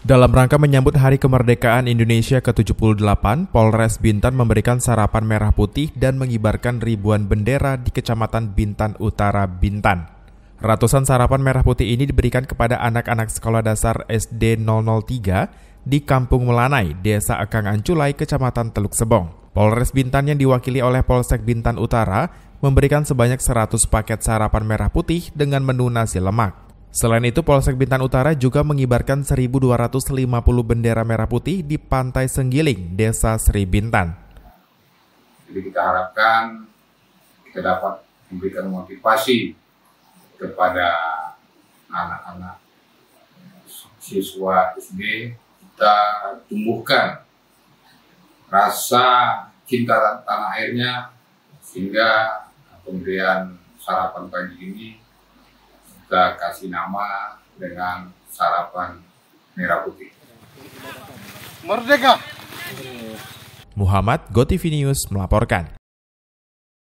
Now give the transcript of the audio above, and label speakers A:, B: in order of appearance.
A: Dalam rangka menyambut Hari Kemerdekaan Indonesia ke-78, Polres Bintan memberikan sarapan merah putih dan mengibarkan ribuan bendera di Kecamatan Bintan Utara, Bintan. Ratusan sarapan merah putih ini diberikan kepada anak-anak sekolah dasar SD 003 di Kampung Melanai, Desa Akang Anculai, Kecamatan Teluk Sebong. Polres Bintan yang diwakili oleh Polsek Bintan Utara memberikan sebanyak 100 paket sarapan merah putih dengan menu nasi lemak. Selain itu, Polsek Bintan Utara juga mengibarkan 1.250 bendera merah putih di Pantai Senggiling, Desa Sri Bintan.
B: Jadi kita harapkan kita dapat memberikan motivasi kepada anak-anak siswa SD kita tumbuhkan rasa cinta tanah airnya sehingga pemberian sarapan pagi ini kita kasih nama dengan sarapan merah putih.
A: Merdeka! Muhammad Gotivinius melaporkan.